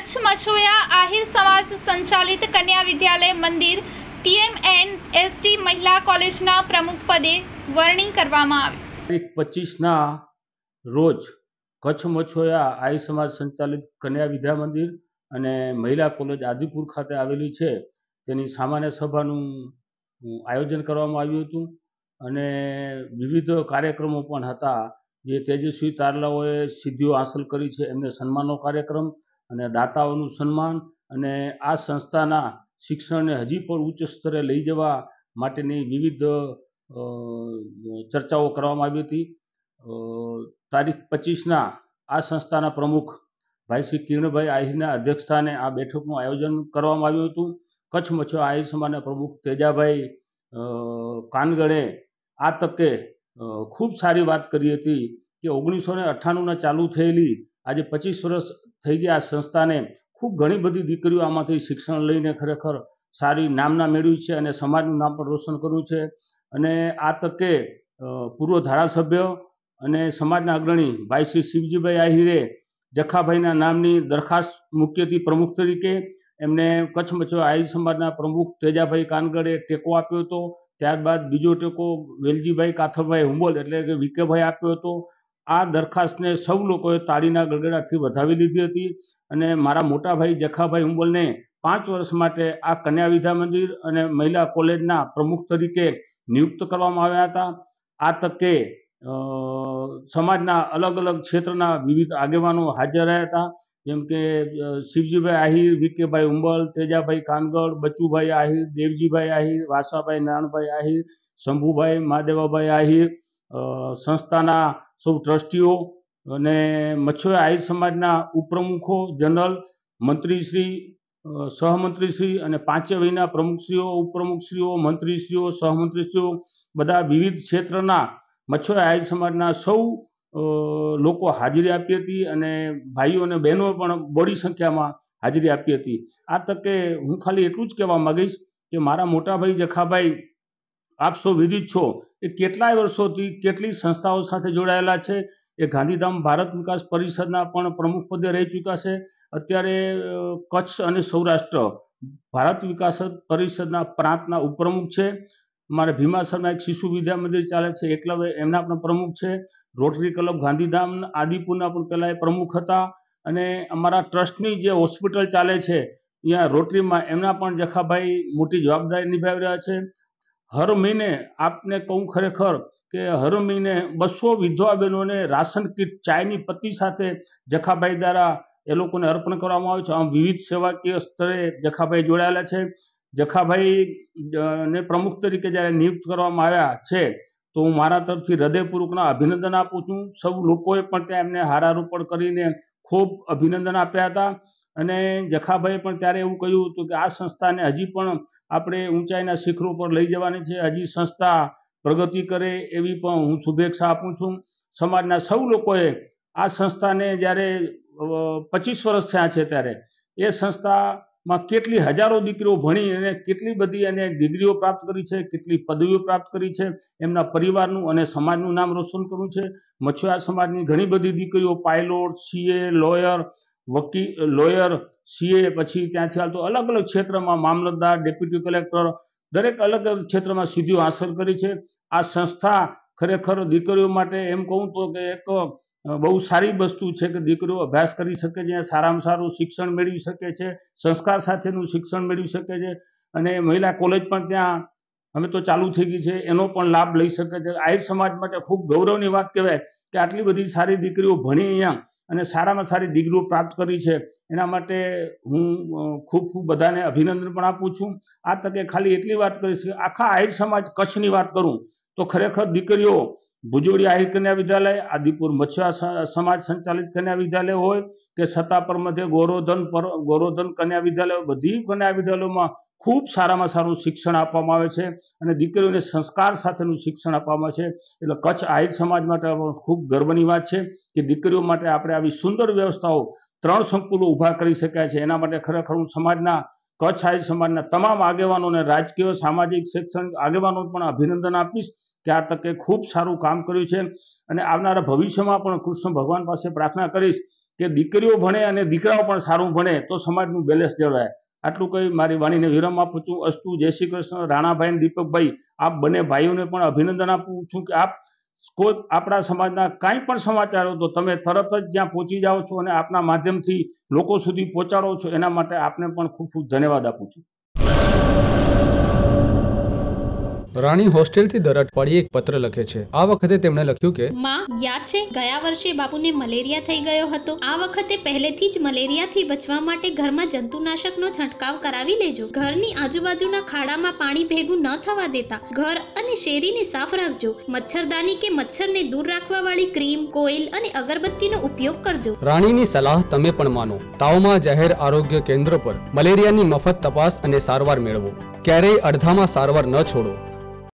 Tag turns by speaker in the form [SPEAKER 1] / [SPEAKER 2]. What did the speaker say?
[SPEAKER 1] કચ્છ મછુયા આહિર સમાજ સંચાલિત કન્યા વિદ્યાલય મંદિર ટીએમ એન્ડ એસટી મહિલા કોલેજના પ્રમુખ પદે વરણી કરવામાં આવી તારીખ પચીસના રોજ કચ્છ મછોયા આહિર સમાજ સંચાલિત કન્યા વિદ્યા મંદિર અને મહિલા કોલેજ આદિપુર ખાતે આવેલી છે તેની સામાન્ય સભાનું આયોજન કરવામાં આવ્યું હતું અને વિવિધ કાર્યક્રમો પણ હતા જે તેજસ્વી તારલાઓએ સિદ્ધિઓ હાંસલ કરી છે એમને સન્માનનો કાર્યક્રમ અને દાતાઓનું સન્માન અને આ સંસ્થાના શિક્ષણને હજી પણ ઉચ્ચ સ્તરે લઈ જવા માટેની વિવિધ ચર્ચાઓ કરવામાં આવી હતી તારીખ પચીસના આ સંસ્થાના પ્રમુખ ભાઈ શ્રી કિરણભાઈ આહિરના અધ્યક્ષસ્થાને આ બેઠકનું આયોજન કરવામાં આવ્યું હતું કચ્છ મચ્છો આહિર સમાજના પ્રમુખ તેજાભાઈ કાનગણે આ તકે ખૂબ સારી વાત કરી હતી કે ઓગણીસો ને અઠ્ઠાણુંમાં ચાલુ થયેલી આજે પચીસ વર્ષ થઈ ગયા આ સંસ્થાને ખૂબ ઘણી બધી દીકરીઓ આમાંથી શિક્ષણ લઈને ખરેખર સારી નામના મેળવી છે અને સમાજનું નામ પણ રોશન કર્યું છે અને આ તકે પૂર્વ ધારાસભ્ય અને સમાજના અગ્રણી ભાઈ શ્રી શિવજીભાઈ આહિરે જખાભાઈના નામની દરખાસ્ત મૂકી હતી પ્રમુખ તરીકે એમને કચ્છ મચવા આહિર સમાજના પ્રમુખ તેજાભાઈ કાનગડે ટેકો આપ્યો હતો ત્યારબાદ બીજો ટેકો વેલજીભાઈ કાથરભાઈ હુંબોલ એટલે કે વિકેભાઈ આપ્યો હતો આ દરખાસ્તને સૌ લોકોએ તાળીના ગળગડાટથી વધાવી લીધી હતી અને મારા મોટાભાઈ જખાભાઈ ઉંબલને પાંચ વર્ષ માટે આ કન્યા વિદ્યા મંદિર અને મહિલા કોલેજના પ્રમુખ તરીકે નિયુક્ત કરવામાં આવ્યા હતા આ તકે સમાજના અલગ અલગ ક્ષેત્રના વિવિધ આગેવાનો હાજર રહ્યા હતા જેમ કે શિવજીભાઈ આહિર વિકેભાઈ ઉંબલ તેજાભાઈ કાનગડ બચુભાઈ આહિર દેવજીભાઈ આહિર વાસાભાઈ નારણભાઈ આહિર શંભુભાઈ મહાદેવાભાઈ આહિર સંસ્થાના સૌ ટ્રસ્ટીઓ અને મચ્છર આહિર સમાજના ઉપપ્રમુખો જનરલ મંત્રીશ્રી સહમંત્રીશ્રી અને પાંચે વયના પ્રમુખશ્રીઓ ઉપપ્રમુખશ્રીઓ મંત્રીશ્રીઓ સહમંત્રીશ્રીઓ બધા વિવિધ ક્ષેત્રના મચ્છર આહિર સમાજના સૌ લોકો હાજરી આપી હતી અને ભાઈઓ અને બહેનો પણ બહોળી સંખ્યામાં હાજરી આપી હતી આ તકે હું ખાલી એટલું જ કહેવા માગીશ કે મારા મોટાભાઈ જખાભાઈ આપ સૌ વિદિત છો એ કેટલાય વર્ષોથી કેટલી સંસ્થાઓ સાથે જોડાયેલા છે એ ગાંધીધામ ભારત વિકાસ પરિષદના પણ પ્રમુખ પદે રહી ચૂક્યા છે અત્યારે કચ્છ અને સૌરાષ્ટ્ર ભારત વિકાસ પરિષદના પ્રાંતના ઉપપ્રમુખ છે મારે ભીમાસરના એક શિશુ વિદ્યા મંદિર ચાલે છે એકલવ્ય એમના પણ પ્રમુખ છે રોટરી ક્લબ ગાંધીધામ આદિપુરના પણ પહેલાં એ પ્રમુખ હતા અને અમારા ટ્રસ્ટની જે હોસ્પિટલ ચાલે છે ત્યાં રોટરીમાં એમના પણ જખાભાઈ મોટી જવાબદારી નિભાવી રહ્યા છે હર મહિને આપને કહું ખરેખર કે હર મહિને બસો વિધવા બહેનોને રાશન કીટ ચાયની પતિ સાથે જખાભાઈ દ્વારા એ લોકોને અર્પણ કરવામાં આવે છે આમ વિવિધ સેવાકીય સ્તરે જખાભાઈ જોડાયેલા છે જખાભાઈ ને પ્રમુખ તરીકે જ્યારે નિયુક્ત કરવામાં આવ્યા છે તો હું મારા તરફથી હૃદયપૂર્વકના અભિનંદન આપું છું સૌ લોકોએ પણ ત્યાં એમને હારારોપણ કરીને ખૂબ અભિનંદન આપ્યા હતા અને જખાભાઈએ પણ ત્યારે એવું કહ્યું હતું કે આ સંસ્થાને હજી પણ આપણે ઊંચાઈના શિખરો પર લઈ જવાની છે હજી સંસ્થા પ્રગતિ કરે એવી પણ હું શુભેચ્છા આપું છું સમાજના સૌ લોકોએ આ સંસ્થાને જ્યારે પચીસ વર્ષ થયા છે ત્યારે એ સંસ્થામાં કેટલી હજારો દીકરીઓ ભણી અને કેટલી બધી એને ડિગ્રીઓ પ્રાપ્ત કરી છે કેટલી પદવીઓ પ્રાપ્ત કરી છે એમના પરિવારનું અને સમાજનું નામ રોશન કર્યું છે મછુઆર સમાજની ઘણી બધી દીકરીઓ પાયલોટ સીએ લોયર વકીલ લોયર સીએ પછી ત્યાંથી તો અલગ અલગ ક્ષેત્રમાં મામલતદાર ડેપ્યુટી કલેક્ટર દરેક અલગ અલગ ક્ષેત્રમાં સિદ્ધિઓ હાંસલ કરી છે આ સંસ્થા ખરેખર દીકરીઓ માટે એમ કહું તો કે એક બહુ સારી વસ્તુ છે કે દીકરીઓ અભ્યાસ કરી શકે છે સારામાં સારું શિક્ષણ મેળવી શકે છે સંસ્કાર સાથેનું શિક્ષણ મેળવી શકે છે અને મહિલા કોલેજ પણ ત્યાં હવે તો ચાલુ થઈ ગઈ છે એનો પણ લાભ લઈ શકે છે આહિર સમાજ માટે ખૂબ ગૌરવની વાત કહેવાય કે આટલી બધી સારી દીકરીઓ ભણી અહીંયા અને સારામાં સારી ડિગ્રીઓ પ્રાપ્ત કરી છે એના માટે હું ખૂબ ખૂબ બધાને અભિનંદન પણ આપું છું આ તકે ખાલી એટલી વાત કરીશ કે આખા આહિર સમાજ કચ્છની વાત કરું તો ખરેખર દીકરીઓ ભુજોડી આહિર કન્યા વિદ્યાલય આદિપુર મછવા સમાજ સંચાલિત કન્યા વિદ્યાલય હોય કે સત્તા પર મધ્ય ગોરોધન પર ગોરોધન કન્યા વિદ્યાલય બધી કન્યા વિદ્યાલયોમાં ખૂબ સારામાં સારું શિક્ષણ આપવામાં આવે છે અને દીકરીઓને સંસ્કાર સાથેનું શિક્ષણ આપવામાં આવે છે એટલે કચ્છ આહિર સમાજ માટે ખૂબ ગર્વની વાત છે કે દીકરીઓ માટે આપણે આવી સુંદર વ્યવસ્થાઓ ત્રણ સંકુલો ઊભા કરી શકાય છે એના માટે ખરેખર હું સમાજના કચ્છ આહિર સમાજના તમામ આગેવાનોને રાજકીય સામાજિક શૈક્ષણિક આગેવાનો પણ અભિનંદન આપીશ કે આ તકે ખૂબ સારું કામ કર્યું છે અને આવનારા ભવિષ્યમાં પણ કૃષ્ણ ભગવાન પાસે પ્રાર્થના કરીશ કે દીકરીઓ ભણે અને દીકરાઓ પણ સારું ભણે તો સમાજનું બેલેન્સ જળવાય આટલું કહી મારી વાણીને વિરામ આપું છું અસ્તુ જય શ્રી કૃષ્ણ રાણાભાઈ દીપકભાઈ આપ બંને ભાઈઓને પણ અભિનંદન આપું છું કે આપ કોઈ આપણા સમાજના કાંઈ પણ સમાચાર તો તમે તરત જ જ્યાં પહોંચી જાઓ છો અને આપના માધ્યમથી લોકો સુધી પહોંચાડો છો એના માટે આપને પણ ખૂબ ખૂબ ધન્યવાદ આપું છું રાણી હોસ્ટેલથી દર અઠવાડિયે એક પત્ર લખે છે આ વખતે તેમણે લખ્યું કે માં યાદ છે ગયા વર્ષે બાબુને મલેરિયા થઈ ગયો હતો આ વખતે પહેલેથી જ મલેરિયાથી બચવા માટે ઘરમાં જંતુનાશકનો છંટકાવ કરાવી લેજો ઘરની આજુબાજુના ખાડામાં પાણી ભેગું ન થવા દેતા ઘર અને શેરીને સાફ રાખજો મચ્છરદાની કે મચ્છરને દૂર રાખવા વાળી ક્રીમ કોઇલ અને અગરબત્તીનો ઉપયોગ કરજો રાણીની સલાહ તમે પણ માનો તાવમાં જાહેર આરોગ્ય કેન્દ્ર પર મલેરિયાની મફત તપાસ અને સારવાર મેળવો ક્યારેય અડધામાં સારવાર ન છોડો